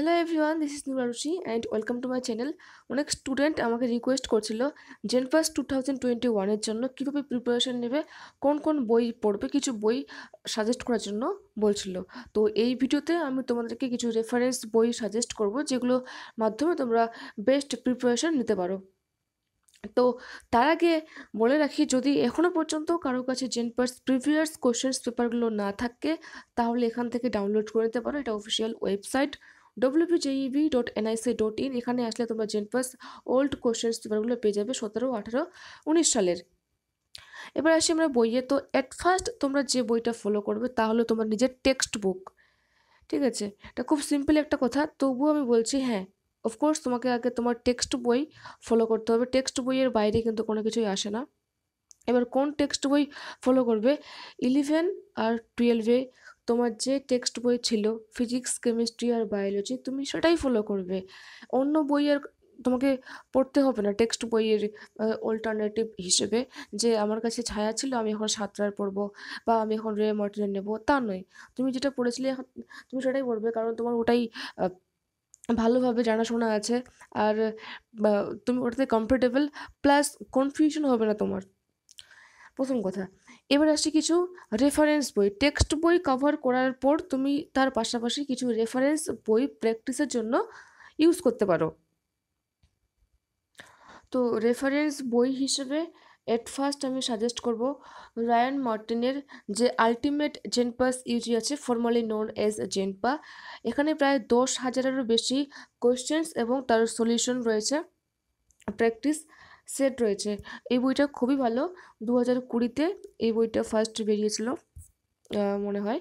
hello everyone this is নুরারুচি and welcome to my channel অনেক student আমাকে request করছিল জেনপাস টু থাউজেন্ড টোয়েন্টি ওয়ানের জন্য কীভাবে প্রিপারেশন নেবে কোন কোন বই পড়বে কিছু বই সাজেস্ট করার জন্য বলছিল তো এই ভিডিওতে আমি তোমাদেরকে কিছু রেফারেন্স বই সাজেস্ট করব যেগুলো মাধ্যমে তোমরা বেস্ট প্রিপারেশন নিতে পারো তো তার আগে বলে রাখি যদি এখনও পর্যন্ত কারো কাছে জেনপার্স প্রিভিয়াস কোশ্চেন্স পেপারগুলো না থাকে তাহলে এখান থেকে ডাউনলোড করে নিতে পারো এটা official website WBJEEV NIC in এখানে আসলে তোমরা জেনপাস ওল্ড কোশ্চেন্স পেপারগুলো পেয়ে যাবে সতেরো আঠারো উনিশ সালের এবার আসি আমরা বইয়ে তো অ্যাট ফার্স্ট তোমরা যে বইটা ফলো করবে তা হলো তোমার নিজের টেক্সট বুক ঠিক আছে এটা খুব সিম্পল একটা কথা তবুও আমি বলছি হ্যাঁ অফকোর্স তোমাকে আগে তোমার টেক্সট বই ফলো করতে হবে টেক্সট বইয়ের বাইরে কিন্তু কোনো কিছুই আসে না এবার কোন টেক্সট বই ফলো করবে ইলেভেন আর টুয়েলভে তোমার যে টেক্সট বই ছিল ফিজিক্স কেমিস্ট্রি আর বায়োলজি তুমি সেটাই ফলো করবে অন্য বইয়ের তোমাকে পড়তে হবে না টেক্সট বইয়ের অল্টারনেটিভ হিসেবে যে আমার কাছে ছায়া ছিল আমি এখন সাঁতরার পড়বো বা আমি এখন রে মর্টিনের নেবো তা নয় তুমি যেটা পড়েছিলে এখন তুমি সেটাই পড়বে কারণ তোমার ওটাই ভালোভাবে জানাশোনা আছে আর তুমি ওটাতে কমফোর্টেবল প্লাস কনফিউশন হবে না তোমার প্রথম কথা এবার আসছি কিছু রেফারেন্স বই টেক্সট বই কভার করার পর তুমি তার পাশাপাশি কিছু রেফারেন্স বই প্র্যাকটিসের জন্য ইউজ করতে পারো তো রেফারেন্স বই হিসেবে এট ফার্স্ট আমি সাজেস্ট করব রায়ান মার্টিনের যে আলটিমেট জেনপাস ইউজি আছে ফর্মালি নোন এজ জেনপা এখানে প্রায় দশ হাজারেরও বেশি কোয়েশ্চেন্স এবং তার সলিউশন রয়েছে প্র্যাকটিস সেট রয়েছে এই বইটা খুবই ভালো দু হাজার কুড়িতে এই বইটা ফার্স্ট বেরিয়েছিল মনে হয়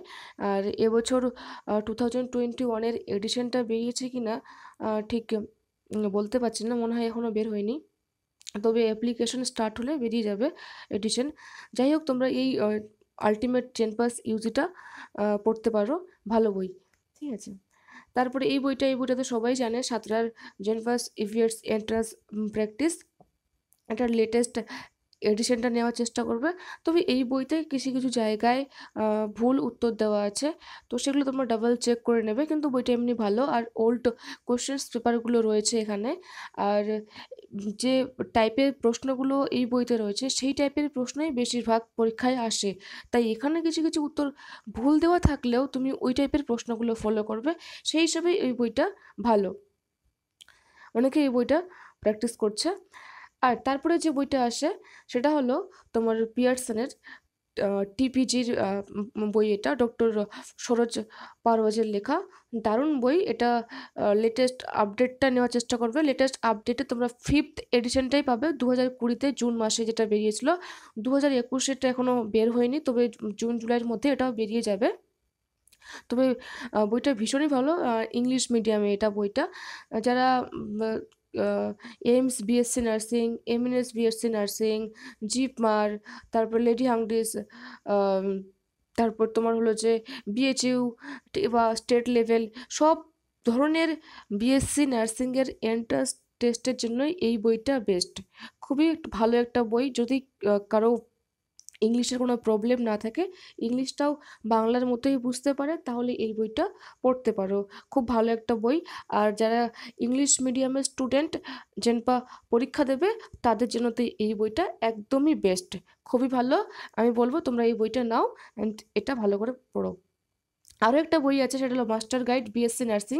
আর এবছর টু থাউজেন্ড টোয়েন্টি ওয়ানের এডিশনটা বেরিয়েছে কি না ঠিক বলতে পারছি না মনে হয় এখনও বের হয়নি তবে অ্যাপ্লিকেশন স্টার্ট হলে বেরিয়ে যাবে এডিশন যাই হোক তোমরা এই আলটিমেট চেম্পাস ইউজিটা পড়তে পারো ভালো বই ঠিক আছে তারপরে এই বইটা এই বইটা তো সবাই জানে সাঁতরার জেনফাস ইভিয়ার্স এন্ট্রান্স প্র্যাকটিস একটা লেটেস্ট এডিশনটা নেওয়ার চেষ্টা করবে তবে এই বইতে কিছু কিছু জায়গায় ভুল উত্তর দেওয়া আছে তো সেগুলো তোমরা ডাবল চেক করে নেবে কিন্তু বইটা এমনি ভালো আর ওল্ড কোশ্চেন্স পেপারগুলো রয়েছে এখানে আর যে টাইপের প্রশ্নগুলো এই বইতে রয়েছে সেই টাইপের প্রশ্নই বেশিরভাগ পরীক্ষায় আসে তাই এখানে কিছু কিছু উত্তর ভুল দেওয়া থাকলেও তুমি ওই টাইপের প্রশ্নগুলো ফলো করবে সেই হিসাবেই এই বইটা ভালো অনেকে এই বইটা প্র্যাকটিস করছে আর তারপরে যে বইটা আসে সেটা হলো তোমার পিয়ারসনের টিপিজির বই এটা ডক্টর সরোজ পারওয়াজের লেখা দারুণ বই এটা লেটেস্ট আপডেটটা নেওয়ার চেষ্টা করবে লেটেস্ট আপডেটে তোমরা ফিফথ এডিশনটাই পাবে দু হাজার কুড়িতে জুন মাসে যেটা বেরিয়েছিল দু হাজার একুশেটা এখনও বের হয়নি তবে জুন জুলাইয়ের মধ্যে এটাও বেরিয়ে যাবে তবে বইটা ভীষণই ভালো ইংলিশ মিডিয়ামে এটা বইটা যারা এইমস বিএসসি নার্সিং এস বিএসসি নার্সিং মার তারপর লেডি হাংডিস তারপর তোমার হলো যে বিএচইউ বা স্টেট লেভেল সব ধরনের বিএসসি নার্সিংয়ের এন্ট্রান্স টেস্টের জন্যই এই বইটা বেস্ট খুবই ভালো একটা বই যদি কারো ইংলিশের কোনো প্রবলেম না থাকে ইংলিশটাও বাংলার মতোই বুঝতে পারে তাহলে এই বইটা পড়তে পারো খুব ভালো একটা বই আর যারা ইংলিশ মিডিয়ামের স্টুডেন্ট যেনপা পরীক্ষা দেবে তাদের জন্য তো এই বইটা একদমই বেস্ট খুবই ভালো আমি বলবো তোমরা এই বইটা নাও অ্যান্ড এটা ভালো করে পড়ো আরও একটা বই আছে সেটা হলো master guide BSc nursing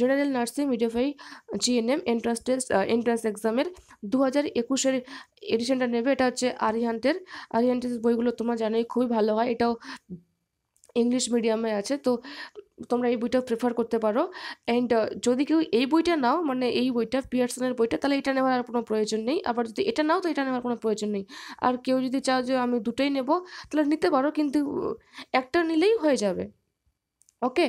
general nursing midwifery GNM entrance test entrance এক্সামের দু হাজার একুশের এডিশনটা নেবে এটা হচ্ছে আরিহান্টের আরিহান্টের বইগুলো তোমার জানোই খুবই ভালো হয় এটাও ইংলিশ মিডিয়ামে আছে তো তোমরা এই বইটা প্রেফার করতে পারো অ্যান্ড যদি কেউ এই বইটা নাও মানে এই বইটা পিয়ারসনের বইটা তাহলে এটা নেওয়ার আর কোনো প্রয়োজন নেই আবার যদি এটা নাও তো এটা নেওয়ার কোনো প্রয়োজন নেই আর কেউ যদি চাও যে আমি দুটোই নেব তাহলে নিতে পারো কিন্তু একটা নিলেই হয়ে যাবে ওকে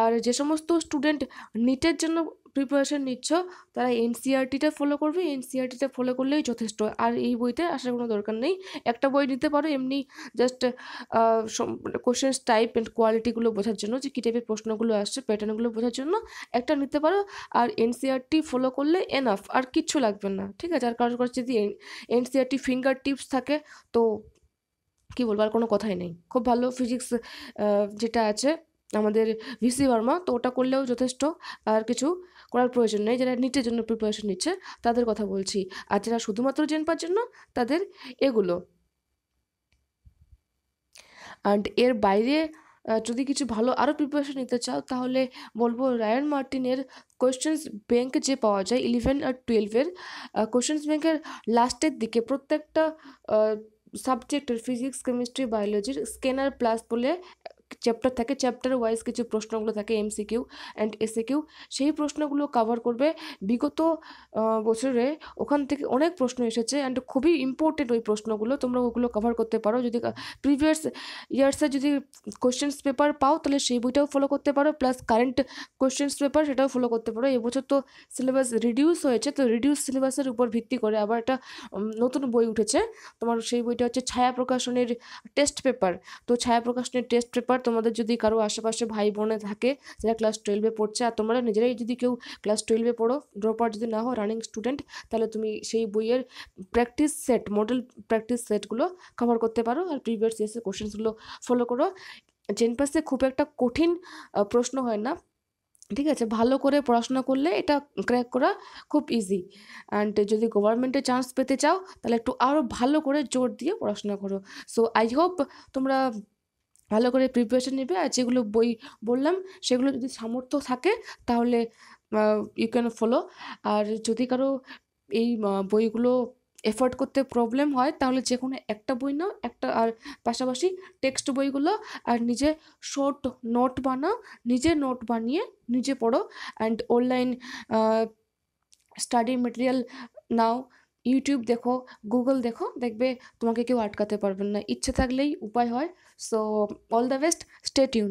আর যে সমস্ত স্টুডেন্ট নিটের জন্য প্রিপারেশন নিচ্ছ তারা এনসিআরটিটা ফলো করবে এনসিআরটিটা ফলো করলেই যথেষ্ট আর এই বইতে আসার কোনো দরকার নেই একটা বই নিতে পারো এমনি জাস্ট কোয়েশ্চেন টাইপ অ্যান্ড কোয়ালিটিগুলো বোঝার জন্য যে কী টাইপের প্রশ্নগুলো আসছে প্যাটার্নগুলো বোঝার জন্য একটা নিতে পারো আর এনসিআরটি ফলো করলে এনাফ আর কিচ্ছু লাগবে না ঠিক আছে আর কারোর কাছে যদি এনসিআরটি ফিঙ্গার টিপস থাকে তো কী বলবো আর কোনো কথাই নেই খুব ভালো ফিজিক্স যেটা আছে আমাদের ভিসি বর্মা তো ওটা করলেও যথেষ্ট আর কিছু করার প্রয়োজন নেই যারা নিটের জন্য প্রিপারেশন নিচ্ছে তাদের কথা বলছি আর যারা শুধুমাত্র জেন পাওয়ার জন্য তাদের এগুলো অ্যান্ড এর বাইরে যদি কিছু ভালো আরও প্রিপারেশন নিতে চাও তাহলে বলবো রায়ন মার্টিনের কোয়েশ্চেন্স ব্যাংক যে পাওয়া যায় ইলেভেন আর টুয়েলভের কোয়েশ্চেন্স ব্যাংকের লাস্টের দিকে প্রত্যেকটা সাবজেক্টের ফিজিক্স কেমিস্ট্রি বায়োলজির স্ক্যানার প্লাস বলে চ্যাপ্টার থাকে চ্যাপ্টার ওয়াইজ কিছু প্রশ্নগুলো থাকে এমসিকিউ অ্যান্ড এসিকিউ সেই প্রশ্নগুলো কাভার করবে বিগত বছরে ওখান থেকে অনেক প্রশ্ন এসেছে অ্যান্ড খুবই ইম্পর্টেন্ট ওই প্রশ্নগুলো তোমরা ওগুলো কভার করতে পারো যদি প্রিভিয়াস ইয়ার্সে যদি কোশ্চেন্স পেপার পাও তাহলে সেই বইটাও ফলো করতে পারো প্লাস কারেন্ট কোশ্চেন্স পেপার সেটাও ফলো করতে পারো এবছর তো সিলেবাস রিডিউস হয়েছে তো রিডিউস সিলেবাসের উপর ভিত্তি করে আবার একটা নতুন বই উঠেছে তোমার সেই বইটা হচ্ছে ছায়া প্রকাশনের টেস্ট পেপার তো ছায়া প্রকাশনের টেস্ট পেপার আবার তোমাদের যদি কারো আশেপাশে ভাই বোনে থাকে যারা ক্লাস টুয়েলভে পড়ছে আর তোমরা নিজেরাই যদি কেউ ক্লাস টুয়েলভে পড়ো ড্রপ আউট যদি না হো রানিং স্টুডেন্ট তাহলে তুমি সেই বইয়ের প্র্যাকটিস সেট মডেল প্র্যাকটিস সেটগুলো কভার করতে পারো আর প্রিভিয়াস ইয়ার্সের কোশ্চেন্সগুলো ফলো করো জেনপাসে খুব একটা কঠিন প্রশ্ন হয় না ঠিক আছে ভালো করে পড়াশোনা করলে এটা ক্র্যাক করা খুব ইজি অ্যান্ড যদি গভর্নমেন্টে চান্স পেতে চাও তাহলে একটু আরও ভালো করে জোর দিয়ে পড়াশোনা করো সো আই হোপ তোমরা ভালো করে প্রিপারেশন নেবে আর যেগুলো বই বললাম সেগুলো যদি সামর্থ্য থাকে তাহলে ইউ ক্যান ফলো আর যদি কারো এই বইগুলো এফোর্ড করতে প্রবলেম হয় তাহলে যে কোনো একটা বই নাও একটা আর পাশাপাশি টেক্সট বইগুলো আর নিজে শর্ট নোট বানাও নিজে নোট বানিয়ে নিজে পড়ো অ্যান্ড অনলাইন স্টাডি মেটেরিয়াল নাও ইউটিউব দেখো গুগল দেখো দেখবে তোমাকে কেউ আটকাতে পারবেন না ইচ্ছে থাকলেই উপায় হয় so all the best stay tune